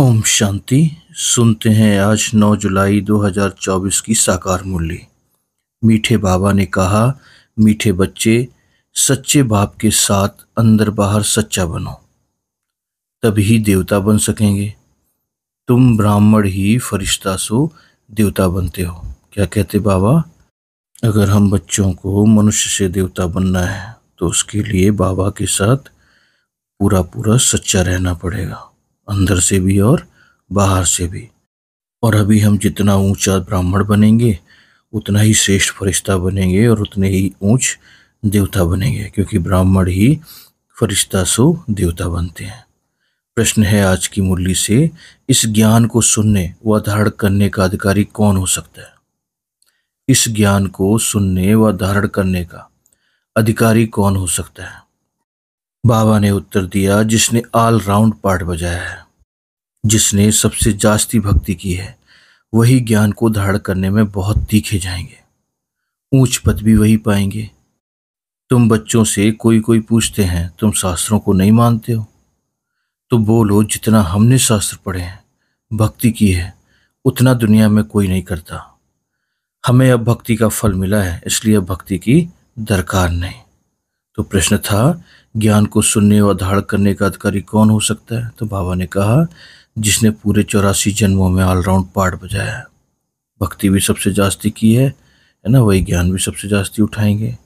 ओम शांति सुनते हैं आज 9 जुलाई 2024 की साकार मूल्य मीठे बाबा ने कहा मीठे बच्चे सच्चे बाप के साथ अंदर बाहर सच्चा बनो तभी देवता बन सकेंगे तुम ब्राह्मण ही फरिश्ता सो देवता बनते हो क्या कहते बाबा अगर हम बच्चों को मनुष्य से देवता बनना है तो उसके लिए बाबा के साथ पूरा पूरा सच्चा रहना पड़ेगा अंदर से भी और बाहर से भी और अभी हम जितना ऊंचा ब्राह्मण बनेंगे उतना ही श्रेष्ठ फरिश्ता बनेंगे और उतने ही ऊंच देवता बनेंगे क्योंकि ब्राह्मण ही फरिश्ता सो देवता बनते हैं प्रश्न है आज की मुरली से इस ज्ञान को सुनने व धारण करने का अधिकारी कौन हो सकता है इस ज्ञान को सुनने व धारण करने का अधिकारी कौन हो सकता है बाबा ने उत्तर दिया जिसने ऑलराउंड पाठ पार्ट बजाया है जिसने सबसे जास्ती भक्ति की है वही ज्ञान को धारण करने में बहुत तीखे जाएंगे ऊंच पद भी वही पाएंगे तुम बच्चों से कोई कोई पूछते हैं तुम शास्त्रों को नहीं मानते हो तो बोलो जितना हमने शास्त्र पढ़े हैं भक्ति की है उतना दुनिया में कोई नहीं करता हमें अब भक्ति का फल मिला है इसलिए अब भक्ति की दरकार नहीं तो प्रश्न था ज्ञान को सुनने और धारण करने का अधिकारी कौन हो सकता है तो बाबा ने कहा जिसने पूरे चौरासी जन्मों में ऑलराउंड पार्ट बजाया है भक्ति भी सबसे जास्ती की है है ना वही ज्ञान भी सबसे जास्ती उठाएंगे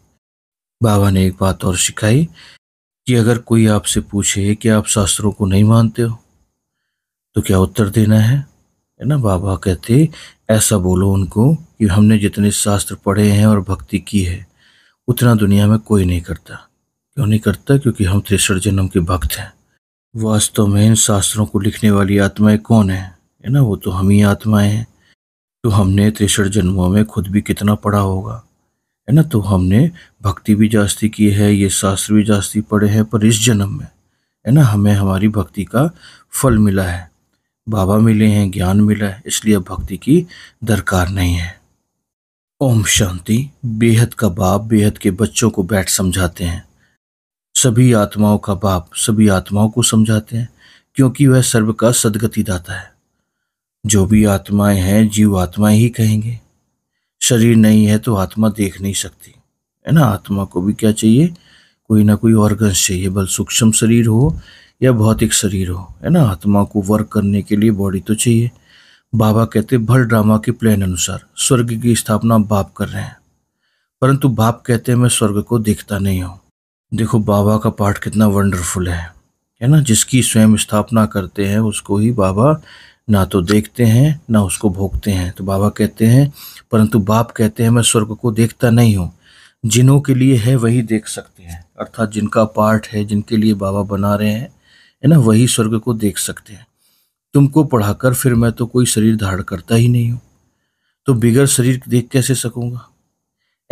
बाबा ने एक बात और सिखाई कि अगर कोई आपसे पूछे कि आप शास्त्रों को नहीं मानते हो तो क्या उत्तर देना है है ना बाबा कहते ऐसा बोलो उनको कि हमने जितने शास्त्र पढ़े हैं और भक्ति की है उतना दुनिया में कोई नहीं करता क्यों नहीं करता क्योंकि हम तिरसठ जन्म के भक्त हैं वास्तव में इन शास्त्रों को लिखने वाली आत्माएं कौन है है ना वो तो हम ही आत्माएं हैं तो हमने तिरसठ जन्मों में खुद भी कितना पढ़ा होगा है ना तो हमने भक्ति भी जास्ती की है ये शास्त्र भी जास्ती पढ़े हैं पर इस जन्म में है ना हमें हमारी भक्ति का फल मिला है बाबा मिले हैं ज्ञान मिला है इसलिए भक्ति की दरकार नहीं है ओम शांति बेहद का बाप बेहद के बच्चों को बैठ समझाते हैं सभी आत्माओं का बाप सभी आत्माओं को समझाते हैं क्योंकि वह सर्व का सदगति दाता है जो भी आत्माएं हैं जीव आत्माएं ही कहेंगे शरीर नहीं है तो आत्मा देख नहीं सकती है ना आत्मा को भी क्या चाहिए कोई ना कोई ऑर्गन्स चाहिए बल सूक्ष्म शरीर हो या भौतिक शरीर हो है ना आत्मा को वर्क करने के लिए बॉडी तो चाहिए बाबा कहते भर ड्रामा के प्लान अनुसार स्वर्ग की स्थापना बाप कर रहे हैं परंतु बाप कहते हैं मैं स्वर्ग को देखता नहीं हूँ देखो बाबा का पाठ कितना वंडरफुल है है ना जिसकी स्वयं स्थापना करते हैं उसको ही बाबा ना तो देखते हैं ना उसको भोगते हैं तो बाबा कहते हैं परंतु बाप कहते हैं मैं स्वर्ग को देखता नहीं हूँ जिनों के लिए है वही देख सकते हैं अर्थात जिनका पाठ है जिनके लिए बाबा बना रहे हैं है ना वही स्वर्ग को देख सकते हैं तुमको पढ़ाकर फिर मैं तो कोई शरीर धारण करता ही नहीं हूँ तो बिगर शरीर देख कैसे सकूँगा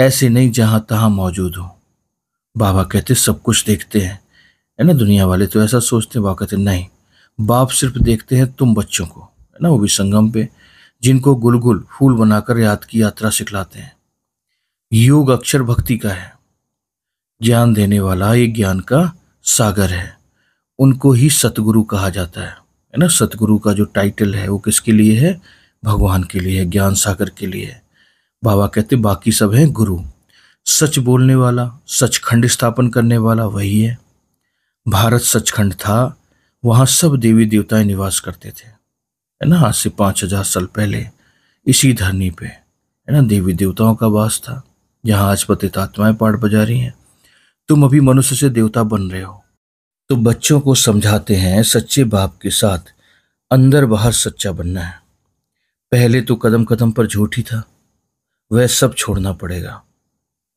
ऐसे नहीं जहाँ तहाँ मौजूद हूँ बाबा कहते सब कुछ देखते हैं है ना दुनिया वाले तो ऐसा सोचते हैं बाबा कहते नहीं बाप सिर्फ देखते हैं तुम बच्चों को है ना वो भी संगम पे जिनको गुलगुल फूल बनाकर याद की यात्रा सिखलाते हैं योग अक्षर भक्ति का है ज्ञान देने वाला ये ज्ञान का सागर है उनको ही सतगुरु कहा जाता है है ना सतगुरु का जो टाइटल है वो किसके लिए है भगवान के लिए है ज्ञान सागर के लिए है बाबा कहते बाकी सब हैं गुरु सच बोलने वाला सच खंड स्थापन करने वाला वही है भारत सचखंड था वहाँ सब देवी देवताएं निवास करते थे है ना आज से पाँच हजार साल पहले इसी धरनी पे है ना देवी देवताओं का वास था जहाँ आज पतित आत्माएं पाठ बजा रही हैं तुम अभी मनुष्य से देवता बन रहे हो तो बच्चों को समझाते हैं सच्चे बाप के साथ अंदर बाहर सच्चा बनना है पहले तो कदम कदम पर झूठ ही था वह सब छोड़ना पड़ेगा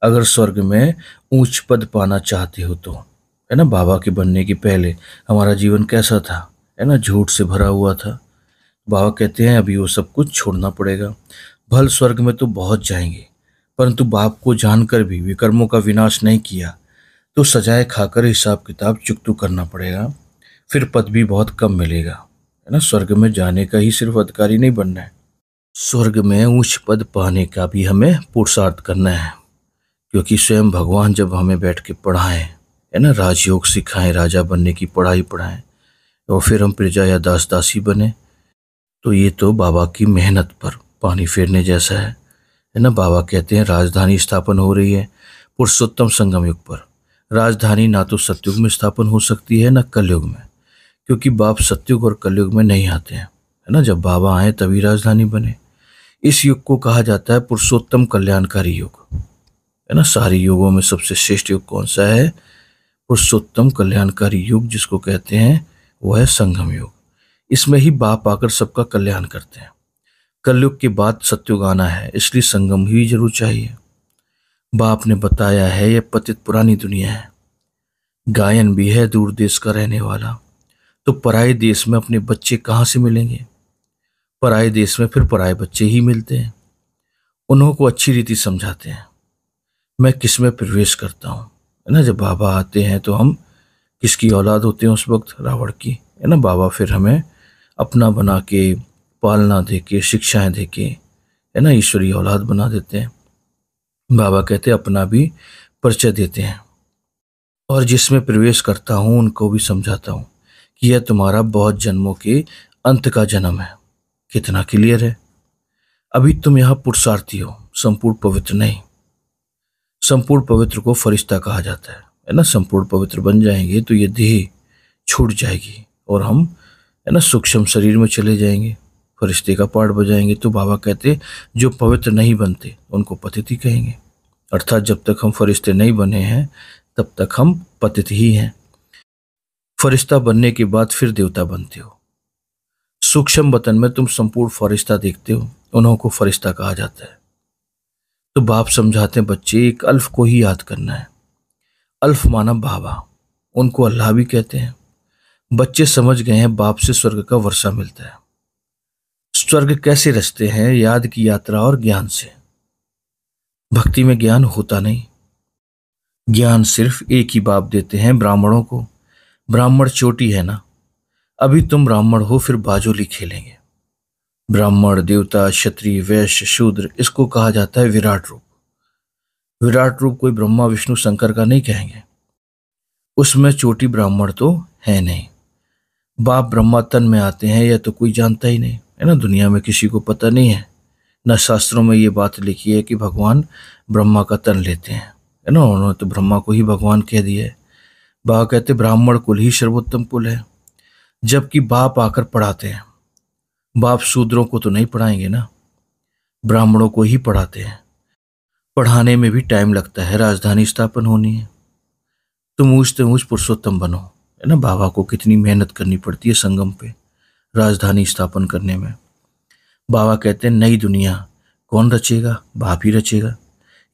अगर स्वर्ग में ऊंच पद पाना चाहते हो तो है ना बाबा के बनने के पहले हमारा जीवन कैसा था है ना झूठ से भरा हुआ था बाबा कहते हैं अभी वो सब कुछ छोड़ना पड़ेगा भल स्वर्ग में तो बहुत जाएंगे परंतु बाप को जानकर भी विकर्मों का विनाश नहीं किया तो सजाए खाकर हिसाब किताब चुकतू तो करना पड़ेगा फिर पद भी बहुत कम मिलेगा है ना स्वर्ग में जाने का ही सिर्फ अधिकारी नहीं बनना है स्वर्ग में ऊंच पद पाने का भी हमें पुरुषार्थ करना है क्योंकि स्वयं भगवान जब हमें बैठ के पढ़ाएं है ना राजयोग सिखाएं राजा बनने की पढ़ाई पढ़ाएं और फिर हम प्रजा या दास दासी बने तो ये तो बाबा की मेहनत पर पानी फेरने जैसा है है ना बाबा कहते हैं राजधानी स्थापन हो रही है पुरुषोत्तम संगम युग पर राजधानी ना तो सत्युग में स्थापन हो सकती है ना कलयुग में क्योंकि बाप सत्युग और कलयुग में नहीं आते हैं है ना जब बाबा आए तभी राजधानी बने इस युग को कहा जाता है पुरुषोत्तम कल्याणकारी युग है ना सारे युगों में सबसे श्रेष्ठ युग कौन सा है पुरुषोत्तम कल्याणकारी युग जिसको कहते हैं वह है संगम युग इसमें ही बाप आकर सबका कल्याण करते हैं कलयुग के बाद सत्युग आना है इसलिए संगम ही जरूर चाहिए बाप ने बताया है यह पतित पुरानी दुनिया है गायन भी है दूर देश का रहने वाला तो पराए देश में अपने बच्चे कहाँ से मिलेंगे पराए देश में फिर पराए बच्चे ही मिलते हैं उन्हों को अच्छी रीति समझाते हैं मैं किस में प्रवेश करता हूँ है ना जब बाबा आते हैं तो हम किसकी औलाद होते हैं उस वक्त रावण की है ना बाबा फिर हमें अपना बना के पालना दे के शिक्षाएँ दे के है ना ईश्वरी औलाद बना देते हैं बाबा कहते हैं अपना भी परिचय देते हैं और जिसमें प्रवेश करता हूँ उनको भी समझाता हूँ कि यह तुम्हारा बहुत जन्मों के अंत का जन्म है कितना क्लियर है अभी तुम यहाँ पुरुषार्थी हो संपूर्ण पवित्र नहीं संपूर्ण पवित्र को फरिश्ता कहा जाता है है ना संपूर्ण पवित्र बन जाएंगे तो ये देह छूट जाएगी और हम है ना सूक्ष्म शरीर में चले जाएंगे फरिश्ते का पाठ बजाएंगे तो बाबा कहते जो पवित्र नहीं बनते उनको ही कहेंगे अर्थात जब तक हम फरिश्ते नहीं बने हैं तब तक हम पतित ही हैं फरिश्ता बनने के बाद फिर देवता बनते हो सूक्ष्म वतन में तुम संपूर्ण फरिश्ता देखते हो उन्हों को फरिश्ता कहा जाता है तो बाप समझाते हैं बच्चे एक अल्फ को ही याद करना है अल्फ माना बाबा उनको अल्लाह भी कहते हैं बच्चे समझ गए हैं बाप से स्वर्ग का वर्षा मिलता है स्वर्ग कैसे रचते हैं याद की यात्रा और ज्ञान से भक्ति में ज्ञान होता नहीं ज्ञान सिर्फ एक ही बाप देते हैं ब्राह्मणों को ब्राह्मण चोटी है ना अभी तुम ब्राह्मण हो फिर बाजोली खेलेंगे ब्राह्मण देवता क्षत्रिय वैश्य शूद्र इसको कहा जाता है विराट रूप विराट रूप कोई ब्रह्मा विष्णु शंकर का नहीं कहेंगे उसमें चोटी ब्राह्मण तो है नहीं बाप ब्रह्मा तन में आते हैं या तो कोई जानता ही नहीं है ना दुनिया में किसी को पता नहीं है न शास्त्रों में ये बात लिखी है कि भगवान ब्रह्मा का तन लेते हैं है ना उन्होंने तो ब्रह्मा को ही भगवान कह दिया है बा कहते ब्राह्मण कुल ही सर्वोत्तम कुल है जबकि बाप आकर पढ़ाते हैं बाप शूद्रों को तो नहीं पढ़ाएंगे ना ब्राह्मणों को ही पढ़ाते हैं पढ़ाने में भी टाइम लगता है राजधानी स्थापन होनी है तुम ऊँच तो ऊँच पुरुषोत्तम बनो है ना बाबा को कितनी मेहनत करनी पड़ती है संगम पे राजधानी स्थापन करने में बाबा कहते हैं नई दुनिया कौन रचेगा बाप ही रचेगा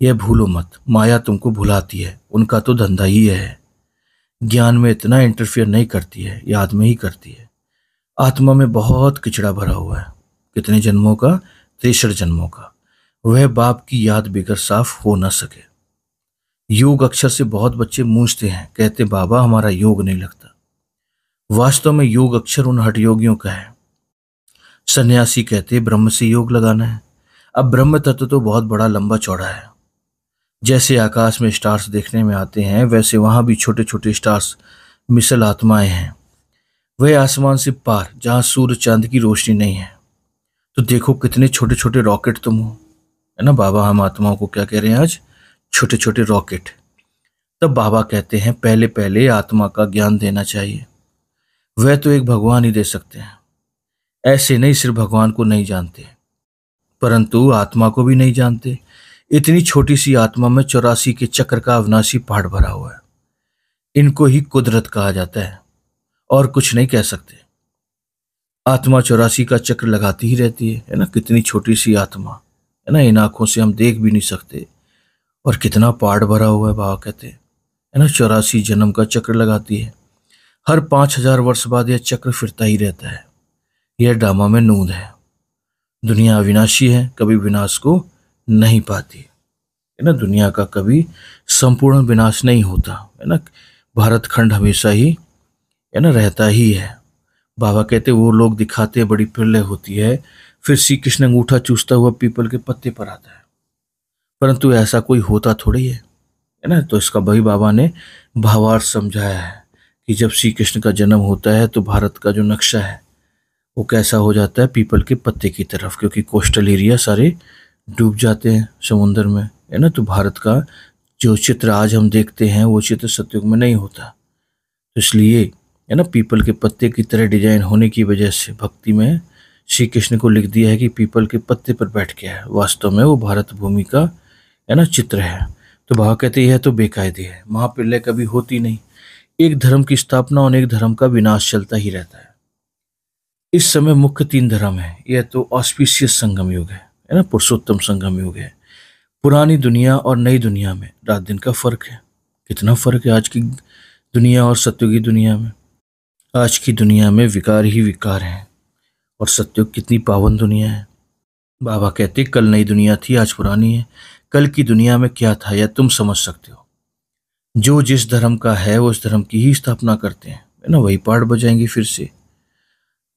यह भूलो मत माया तुमको भुलाती है उनका तो धंधा ही है ज्ञान में इतना इंटरफेयर नहीं करती है याद में ही करती है आत्मा में बहुत किचड़ा भरा हुआ है कितने जन्मों का तेसर जन्मों का वह बाप की याद बेकर साफ हो न सके योग अक्षर से बहुत बच्चे मूझते हैं कहते बाबा हमारा योग नहीं लगता वास्तव में योग अक्षर उन हट योगियों का है सन्यासी कहते ब्रह्म से योग लगाना है अब ब्रह्म तत्व तो बहुत बड़ा लंबा चौड़ा है जैसे आकाश में स्टार्स देखने में आते हैं वैसे वहां भी छोटे छोटे स्टार्स मिसल आत्माएं हैं वह आसमान से पार जहां सूर्य चांद की रोशनी नहीं है तो देखो कितने छोटे छोटे रॉकेट तुम हो है ना बाबा हम आत्माओं को क्या कह रहे हैं आज छोटे छोटे रॉकेट तब बाबा कहते हैं पहले पहले आत्मा का ज्ञान देना चाहिए वह तो एक भगवान ही दे सकते हैं ऐसे नहीं सिर्फ भगवान को नहीं जानते परंतु आत्मा को भी नहीं जानते इतनी छोटी सी आत्मा में चौरासी के चक्र का अविनाशी पहाड़ भरा हुआ है इनको ही कुदरत कहा जाता है और कुछ नहीं कह सकते आत्मा चौरासी का चक्र लगाती ही रहती है है ना कितनी छोटी सी आत्मा है ना इन आंखों से हम देख भी नहीं सकते और कितना पाठ भरा हुआ है बाबा कहते हैं है ना चौरासी जन्म का चक्र लगाती है हर पाँच हजार वर्ष बाद यह चक्र फिरता ही रहता है यह डामा में नूंद है दुनिया अविनाशी है कभी विनाश को नहीं पाती है ना दुनिया का कभी संपूर्ण विनाश नहीं होता है ना भारत खंड हमेशा ही है ना रहता ही है बाबा कहते वो लोग दिखाते हैं बड़ी प्रलय होती है फिर श्री कृष्ण अंगूठा चूसता हुआ पीपल के पत्ते पर आता है परंतु ऐसा कोई होता थोड़ी है है ना तो इसका भाई बाबा ने भावार्थ समझाया है कि जब श्री कृष्ण का जन्म होता है तो भारत का जो नक्शा है वो कैसा हो जाता है पीपल के पत्ते की तरफ क्योंकि कोस्टल एरिया सारे डूब जाते हैं समुंदर में है ना तो भारत का जो चित्र आज हम देखते हैं वो चित्र सत्युग में नहीं होता तो इसलिए है ना पीपल के पत्ते की तरह डिजाइन होने की वजह से भक्ति में श्री कृष्ण को लिख दिया है कि पीपल के पत्ते पर बैठ गया है वास्तव में वो भारत भूमि का है ना चित्र है तो भाव कहते यह तो बेकायदे है महाप्रलय कभी होती नहीं एक धर्म की स्थापना और एक धर्म का विनाश चलता ही रहता है इस समय मुख्य तीन धर्म है यह तो ऑस्पिशियस संगम युग है है ना पुरुषोत्तम संगम युग है पुरानी दुनिया और नई दुनिया में रात दिन का फर्क है कितना फर्क है आज की दुनिया और सत्युगी दुनिया में आज की दुनिया में विकार ही विकार हैं और सत्युग कितनी पावन दुनिया है बाबा कहते कल नई दुनिया थी आज पुरानी है कल की दुनिया में क्या था या तुम समझ सकते हो जो जिस धर्म का है वो उस धर्म की ही स्थापना करते हैं है ना वही पाठ बजाएंगे फिर से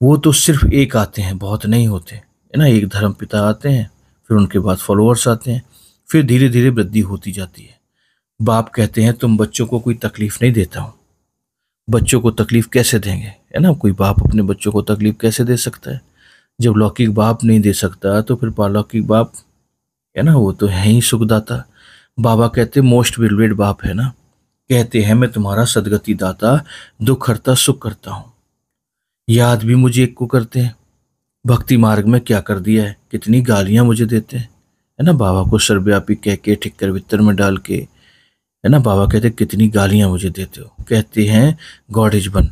वो तो सिर्फ एक आते हैं बहुत नहीं होते है ना एक धर्म पिता आते हैं फिर उनके बाद फॉलोअर्स आते हैं फिर धीरे धीरे वृद्धि होती जाती है बाप कहते हैं तुम बच्चों को कोई तकलीफ नहीं देता हूँ बच्चों को तकलीफ कैसे देंगे है ना कोई बाप अपने बच्चों को तकलीफ कैसे दे सकता है जब लौकिक बाप नहीं दे सकता तो फिर पालौकिक बाप है ना वो तो है ही सुखदाता बाबा कहते मोस्ट वेलवेड बाप है ना कहते हैं मैं तुम्हारा सदगति दाता दुख करता सुख करता हूँ याद भी मुझे एक को करते हैं भक्ति मार्ग में क्या कर दिया है कितनी गालियाँ मुझे देते हैं है ना बाबा को सर्वव्यापी कह के ठिक्कर वित्तर में डाल के है ना बाबा कहते कितनी गालियां मुझे देते हो कहते हैं गॉड इज वन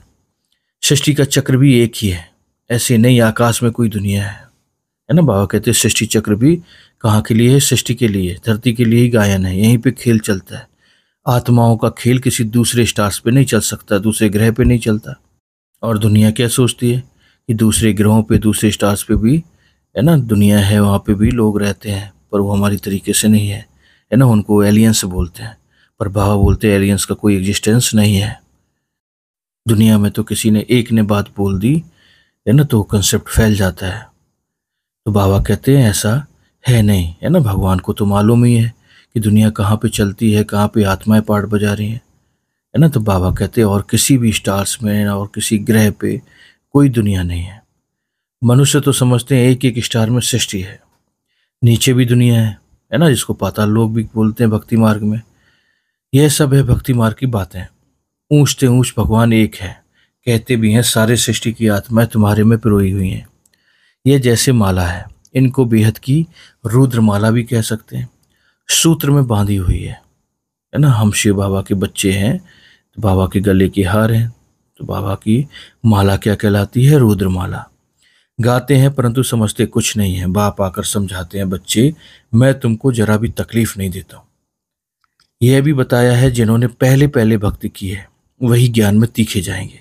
सृष्टि का चक्र भी एक ही है ऐसे नहीं आकाश में कोई दुनिया है है ना बाबा कहते सृष्टि चक्र भी कहाँ के लिए है सृष्टि के लिए धरती के लिए ही गायन है यहीं पे खेल चलता है आत्माओं का खेल किसी दूसरे स्टार्स पे नहीं चल सकता दूसरे ग्रह पे नहीं चलता और दुनिया क्या सोचती है कि दूसरे ग्रहों पे दूसरे स्टार्स पे भी है ना दुनिया है वहाँ पे भी लोग रहते हैं पर वो हमारी तरीके से नहीं है है ना उनको एलियंस बोलते हैं पर बाबा बोलते एलियंस का कोई एग्जिस्टेंस नहीं है दुनिया में तो किसी ने एक ने बात बोल दी है ना तो कंसेप्ट फैल जाता है तो बाबा कहते हैं ऐसा है नहीं है ना भगवान को तो मालूम ही है कि दुनिया कहाँ पे चलती है कहाँ पे आत्माएं पाठ बजा रही हैं है ना तो बाबा कहते हैं और किसी भी स्टार्स में और किसी ग्रह पे कोई दुनिया नहीं है मनुष्य तो समझते हैं एक एक स्टार में सृष्टि है नीचे भी दुनिया है है ना जिसको पाताल लोग भी बोलते हैं भक्ति मार्ग में यह सब है भक्ति मार्ग की बातें ऊंचते ऊंच भगवान एक है कहते भी हैं सारे सृष्टि की आत्माएं तुम्हारे में पिरोई हुई हैं यह जैसे माला है इनको बेहद की रुद्रमाला भी कह सकते हैं सूत्र में बांधी हुई है है ना हम शिव बाबा के बच्चे हैं तो बाबा के गले के हार हैं तो बाबा की माला क्या कहलाती है रुद्रमाला गाते हैं परंतु समझते कुछ नहीं है बाप आकर समझाते हैं बच्चे मैं तुमको जरा भी तकलीफ नहीं देता हूँ यह भी बताया है जिन्होंने पहले पहले भक्ति की है वही ज्ञान में तीखे जाएंगे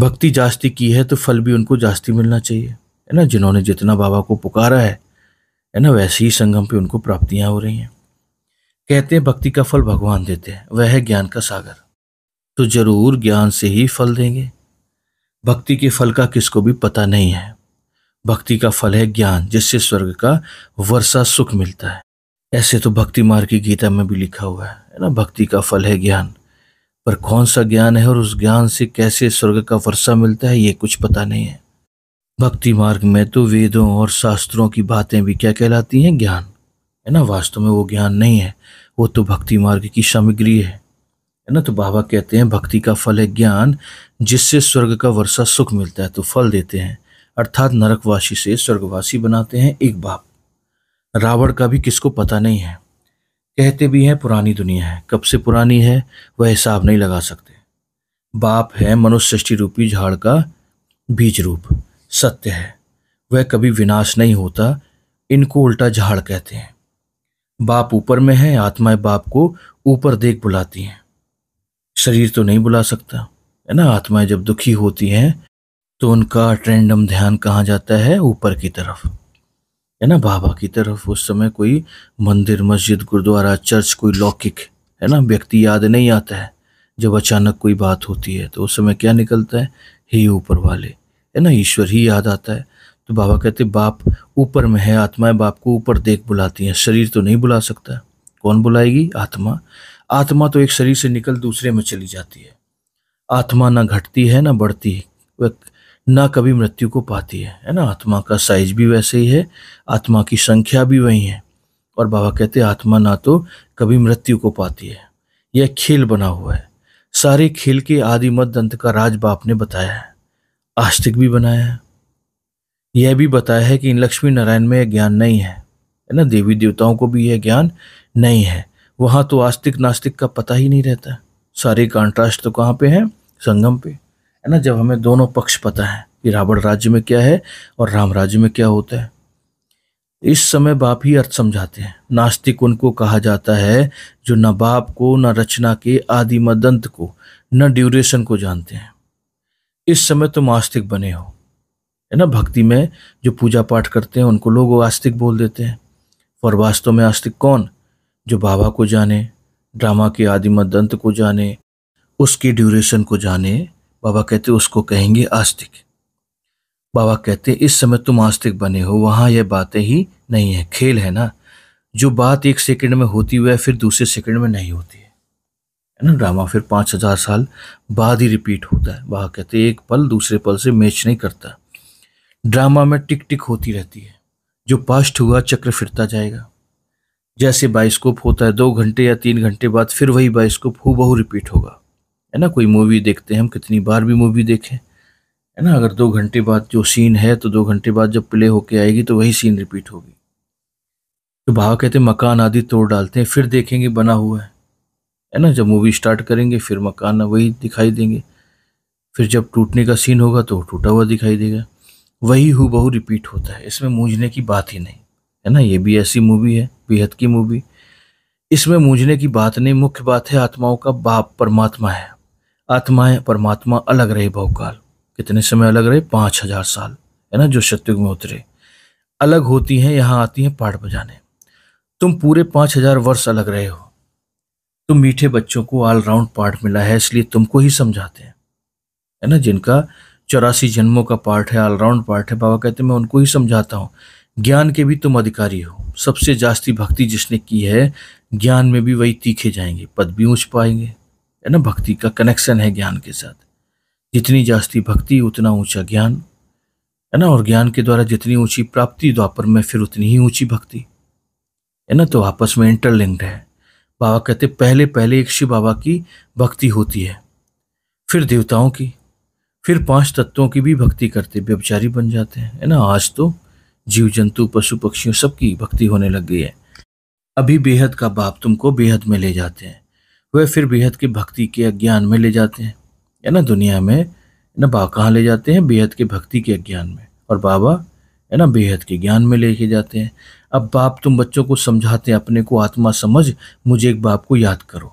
भक्ति जास्ती की है तो फल भी उनको जास्ती मिलना चाहिए है ना जिन्होंने जितना बाबा को पुकारा है है ना वैसे ही संगम पे उनको प्राप्तियां हो रही हैं कहते हैं भक्ति का फल भगवान देते हैं वह है ज्ञान का सागर तो जरूर ज्ञान से ही फल देंगे भक्ति के फल का किसको भी पता नहीं है भक्ति का फल है ज्ञान जिससे स्वर्ग का वर्षा सुख मिलता है ऐसे तो भक्ति मार्ग की गीता में भी लिखा हुआ है ना भक्ति का फल है ज्ञान पर कौन सा ज्ञान है और उस ज्ञान से कैसे स्वर्ग का वर्षा मिलता है ये कुछ पता नहीं है भक्ति मार्ग में तो वेदों और शास्त्रों की बातें भी क्या कहलाती हैं ज्ञान है ना वास्तव में वो ज्ञान नहीं है वो तो भक्ति मार्ग की सामग्री है है ना तो बाबा कहते हैं भक्ति का फल है ज्ञान जिससे स्वर्ग का वर्षा सुख मिलता है तो फल देते हैं अर्थात नरकवासी से स्वर्गवासी बनाते हैं एक बाप रावण का भी किसको पता नहीं है कहते भी हैं पुरानी दुनिया है कब से पुरानी है वह हिसाब नहीं लगा सकते बाप है सृष्टि रूपी झाड़ का बीज रूप सत्य है वह कभी विनाश नहीं होता इनको उल्टा झाड़ कहते हैं बाप ऊपर में है आत्माएं बाप को ऊपर देख बुलाती हैं शरीर तो नहीं बुला सकता है ना आत्माएं जब दुखी होती हैं तो उनका ट्रेंडम ध्यान कहाँ जाता है ऊपर की तरफ है ना बाबा की तरफ उस समय कोई मंदिर मस्जिद गुरुद्वारा चर्च कोई लौकिक है ना व्यक्ति याद नहीं आता है जब अचानक कोई बात होती है तो उस समय क्या निकलता है ही ऊपर वाले है ना ईश्वर ही याद आता है तो बाबा कहते बाप ऊपर में है आत्माएं बाप को ऊपर देख बुलाती हैं शरीर तो नहीं बुला सकता कौन बुलाएगी आत्मा आत्मा तो एक शरीर से निकल दूसरे में चली जाती है आत्मा ना घटती है ना बढ़ती है ना कभी मृत्यु को पाती है है ना आत्मा का साइज भी वैसे ही है आत्मा की संख्या भी वही है और बाबा कहते हैं आत्मा ना तो कभी मृत्यु को पाती है यह खेल बना हुआ है सारे खेल के आदि मत अंत का राज बाप ने बताया है आस्तिक भी बनाया है यह भी बताया है कि इन लक्ष्मी नारायण में यह ज्ञान नहीं है है ना देवी देवताओं को भी यह ज्ञान नहीं है वहाँ तो आस्तिक नास्तिक का पता ही नहीं रहता सारे कॉन्ट्रास्ट तो कहाँ पे हैं संगम पे है ना जब हमें दोनों पक्ष पता है कि रावण राज्य में क्या है और राम राज्य में क्या होता है इस समय बाप ही अर्थ समझाते हैं नास्तिक उनको कहा जाता है जो न बाप को न रचना के आदि मदंत को न ड्यूरेशन को जानते हैं इस समय तुम आस्तिक बने हो है ना भक्ति में जो पूजा पाठ करते हैं उनको लोग आस्तिक बोल देते हैं और वास्तव में आस्तिक कौन जो बाबा को जाने ड्रामा के आदि मदंत को जाने उसकी ड्यूरेशन को जाने बाबा कहते उसको कहेंगे आस्तिक बाबा कहते इस समय तुम आस्तिक बने हो वहाँ यह बातें ही नहीं है खेल है ना जो बात एक सेकंड में होती हुई है फिर दूसरे सेकंड में नहीं होती है ना ड्रामा फिर पाँच हजार साल बाद ही रिपीट होता है बाबा कहते एक पल दूसरे पल से मैच नहीं करता ड्रामा में टिक टिक होती रहती है जो पास्ट हुआ चक्र फिरता जाएगा जैसे बाइस्कोप होता है दो घंटे या तीन घंटे बाद फिर वही बाइस्कोप बहु रिपीट होगा है ना कोई मूवी देखते हैं हम कितनी बार भी मूवी देखें है ना अगर दो घंटे बाद जो सीन है तो दो घंटे बाद जब प्ले होके आएगी तो वही सीन रिपीट होगी तो भाव कहते मकान आदि तोड़ डालते हैं फिर देखेंगे बना हुआ है है ना जब मूवी स्टार्ट करेंगे फिर मकान वही दिखाई देंगे फिर जब टूटने का सीन होगा तो टूटा हुआ दिखाई देगा वही हु बहु रिपीट होता है इसमें मूझने की बात ही नहीं है ना ये भी ऐसी मूवी है बेहद की मूवी इसमें मूझने की बात नहीं मुख्य बात है आत्माओं का बाप परमात्मा है आत्माएं परमात्मा अलग रहे बहुकाल कितने समय अलग रहे पाँच हजार साल है ना जो शत्युग में उतरे अलग होती हैं यहाँ आती हैं पाठ बजाने तुम पूरे पाँच हजार वर्ष अलग रहे हो तुम मीठे बच्चों को ऑलराउंड पाठ मिला है इसलिए तुमको ही समझाते हैं है ना जिनका चौरासी जन्मों का पाठ है ऑलराउंड पाठ है बाबा कहते हैं मैं उनको ही समझाता हूँ ज्ञान के भी तुम अधिकारी हो सबसे जास्ती भक्ति जिसने की है ज्ञान में भी वही तीखे जाएंगे पद भी ऊँच पाएंगे है ना भक्ति का कनेक्शन है ज्ञान के साथ जितनी जास्ती भक्ति उतना ऊंचा ज्ञान है ना और ज्ञान के द्वारा जितनी ऊंची प्राप्ति द्वापर में फिर उतनी ही ऊंची भक्ति है ना तो आपस में इंटरलिंक्ड है बाबा कहते पहले पहले एक शिव बाबा की भक्ति होती है फिर देवताओं की फिर पांच तत्वों की भी भक्ति करते व्यवचारी बन जाते हैं है ना आज तो जीव जंतु पशु पक्षियों सबकी भक्ति होने लग गई है अभी बेहद का बाप तुमको बेहद में ले जाते हैं वह फिर बेहद की भक्ति के अज्ञान में ले जाते हैं या ना दुनिया में ना बा कहाँ ले जाते हैं बेहद के भक्ति के अज्ञान में और बाबा है ना बेहद के ज्ञान में लेके जाते हैं अब बाप तुम बच्चों को समझाते हैं अपने को आत्मा समझ मुझे एक बाप को याद करो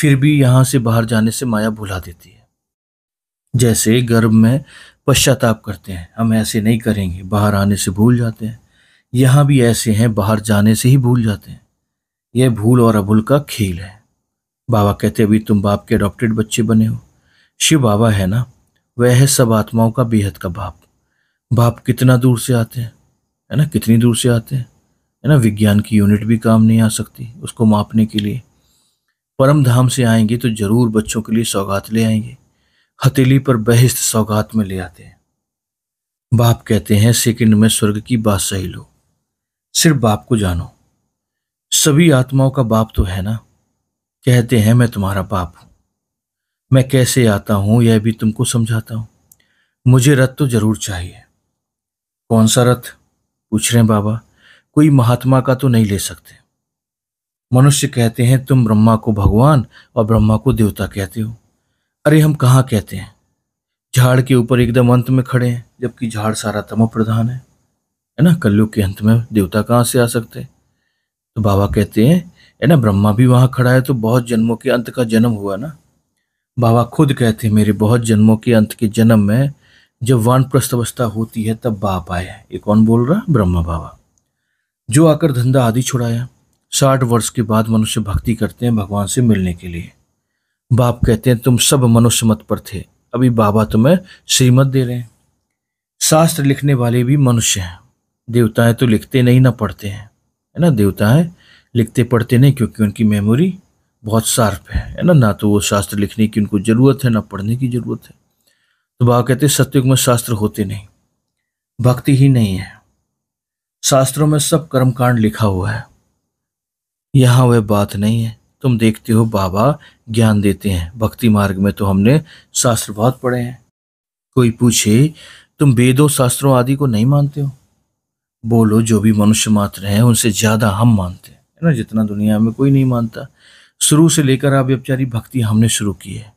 फिर भी यहाँ से बाहर जाने से माया भुला देती है जैसे गर्भ में पश्चाताप करते हैं हम ऐसे नहीं करेंगे बाहर आने से भूल जाते हैं यहाँ भी ऐसे हैं बाहर जाने से ही भूल जाते हैं यह भूल और अभूल का खेल है बाबा कहते अभी तुम बाप के अडॉप्टेड बच्चे बने हो शिव बाबा है ना वह है सब आत्माओं का बेहद का बाप बाप कितना दूर से आते हैं है ना कितनी दूर से आते हैं है ना विज्ञान की यूनिट भी काम नहीं आ सकती उसको मापने के लिए परम धाम से आएंगे तो जरूर बच्चों के लिए सौगात ले आएंगे हथेली पर बहिस्त सौगात में ले आते हैं बाप कहते हैं सेकंड में स्वर्ग की बात सही लो सिर्फ बाप को जानो सभी आत्माओं का बाप तो है ना कहते हैं मैं तुम्हारा बाप हूँ मैं कैसे आता हूँ यह भी तुमको समझाता हूँ मुझे रथ तो जरूर चाहिए कौन सा रथ पूछ रहे हैं बाबा कोई महात्मा का तो नहीं ले सकते मनुष्य कहते हैं तुम ब्रह्मा को भगवान और ब्रह्मा को देवता कहते हो अरे हम कहाँ कहते हैं झाड़ के ऊपर एकदम अंत में खड़े हैं जबकि झाड़ सारा तमो प्रधान है है ना कलयुग के अंत में देवता कहाँ से आ सकते तो बाबा कहते हैं है ना ब्रह्मा भी वहाँ खड़ा है तो बहुत जन्मों के अंत का जन्म हुआ ना बाबा खुद कहते हैं मेरे बहुत जन्मों के अंत के जन्म में जब प्रस्थ अवस्था होती है तब बाप आए हैं ये कौन बोल रहा ब्रह्मा बाबा जो आकर धंधा आदि छुड़ाया साठ वर्ष के बाद मनुष्य भक्ति करते हैं भगवान से मिलने के लिए बाप कहते हैं तुम सब मनुष्य मत पर थे अभी बाबा तुम्हें श्रीमत दे रहे हैं शास्त्र लिखने वाले भी मनुष्य हैं देवताएं तो लिखते नहीं ना पढ़ते हैं है ना देवताएं लिखते पढ़ते नहीं क्योंकि उनकी मेमोरी बहुत शार्प है है ना ना तो वो शास्त्र लिखने की उनको ज़रूरत है ना पढ़ने की ज़रूरत है तो बाबा कहते सत्युग में शास्त्र होते नहीं भक्ति ही नहीं है शास्त्रों में सब कर्मकांड लिखा हुआ है यहाँ वह बात नहीं है तुम देखते हो बाबा ज्ञान देते हैं भक्ति मार्ग में तो हमने शास्त्र बहुत पढ़े हैं कोई पूछे तुम वेदों शास्त्रों आदि को नहीं मानते हो बोलो जो भी मनुष्य मात्र हैं उनसे ज़्यादा हम मानते हैं है ना जितना दुनिया में कोई नहीं मानता शुरू से लेकर अब अपचारी भक्ति हमने शुरू की है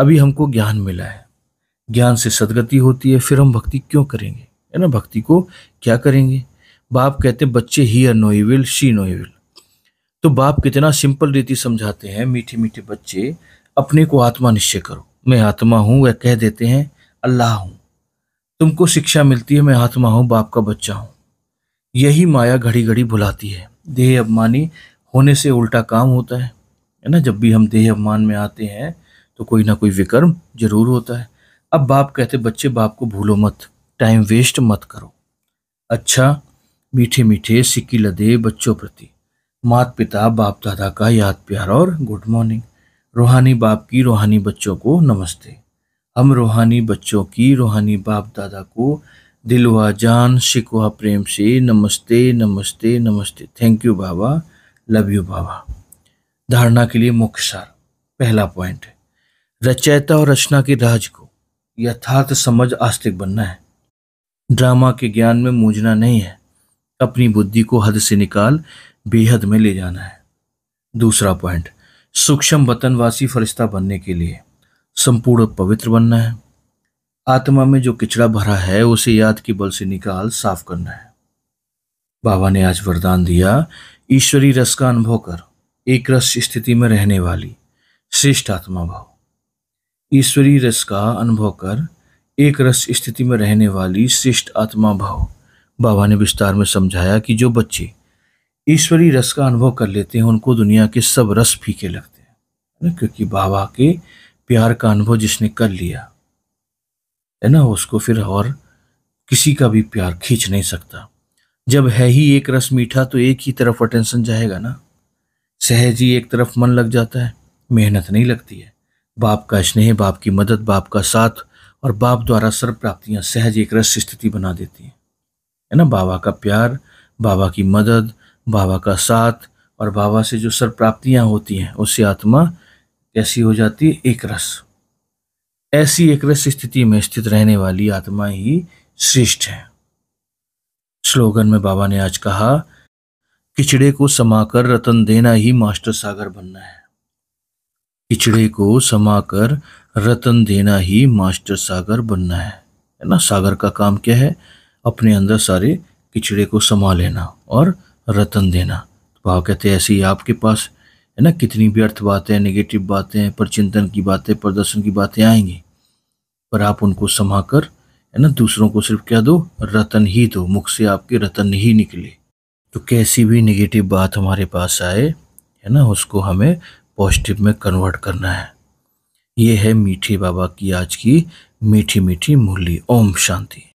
अभी हमको ज्ञान मिला है ज्ञान से सदगति होती है फिर हम भक्ति क्यों करेंगे है ना भक्ति को क्या करेंगे बाप कहते हैं बच्चे ही आर नोइविल शी नोइविल तो बाप कितना सिंपल रीति समझाते हैं मीठे मीठे बच्चे अपने को आत्मा निश्चय करो मैं आत्मा हूँ वह कह देते हैं अल्लाह हूँ तुमको शिक्षा मिलती है मैं आत्मा हूँ बाप का बच्चा हूँ यही माया घड़ी घड़ी भुलाती है देह अपमानी होने से उल्टा काम होता है है ना जब भी हम देह अपमान में आते हैं तो कोई ना कोई विकर्म जरूर होता है अब बाप कहते बच्चे बाप को भूलो मत टाइम वेस्ट मत करो अच्छा मीठे मीठे सिक्की लदे बच्चों प्रति मात पिता बाप दादा का याद प्यार और गुड मॉर्निंग रूहानी बाप की रूहानी बच्चों को नमस्ते हम रूहानी बच्चों की रूहानी बाप दादा को दिलवा जान शिकवा प्रेम से नमस्ते नमस्ते नमस्ते थैंक यू बाबा लव यू बाबा धारणा के लिए मुख्य सार पहला पॉइंट है रचयता और रचना के राज को यथार्थ समझ आस्तिक बनना है ड्रामा के ज्ञान में मूझना नहीं है अपनी बुद्धि को हद से निकाल बेहद में ले जाना है दूसरा पॉइंट सूक्ष्म वतनवासी फरिश्ता बनने के लिए संपूर्ण पवित्र बनना है आत्मा में जो किचड़ा भरा है उसे याद के बल से निकाल साफ करना है बाबा ने आज वरदान दिया ईश्वरी रस का अनुभव कर एक रस स्थिति में रहने वाली श्रेष्ठ आत्मा भाव ईश्वरी रस का अनुभव कर एक रस स्थिति में रहने वाली श्रेष्ठ आत्मा भाव बाबा ने विस्तार में समझाया कि जो बच्चे ईश्वरी रस का अनुभव कर लेते हैं उनको दुनिया के सब रस फीके लगते हैं क्योंकि बाबा के प्यार का अनुभव जिसने कर लिया है ना उसको फिर और किसी का भी प्यार खींच नहीं सकता जब है ही एक रस मीठा तो एक ही तरफ अटेंशन जाएगा ना सहज ही एक तरफ मन लग जाता है मेहनत नहीं लगती है बाप का स्नेह बाप की मदद बाप का साथ और बाप द्वारा सर्व प्राप्तियाँ सहज एक रस स्थिति बना देती हैं है ना बाबा का प्यार बाबा की मदद बाबा का साथ और बाबा से जो सर्व प्राप्तियाँ होती हैं उससे आत्मा कैसी हो जाती है एक रस ऐसी एक स्थिति में स्थित रहने वाली आत्मा ही श्रेष्ठ है स्लोगन में बाबा ने आज कहा किचड़े को समाकर रतन देना ही मास्टर सागर बनना है किचड़े को समाकर रतन देना ही मास्टर सागर बनना है है ना सागर का काम क्या है अपने अंदर सारे किचड़े को समा लेना और रतन देना तो भाव कहते ऐसे ही आपके पास है ना कितनी भी अर्थ बातें नेगेटिव बातें पर चिंतन की बातें प्रदर्शन की बातें आएंगी पर आप उनको समा कर है ना दूसरों को सिर्फ क्या दो रतन ही दो मुख से आपके रतन ही निकले तो कैसी भी नेगेटिव बात हमारे पास आए है ना उसको हमें पॉजिटिव में कन्वर्ट करना है ये है मीठे बाबा की आज की मीठी मीठी मूली ओम शांति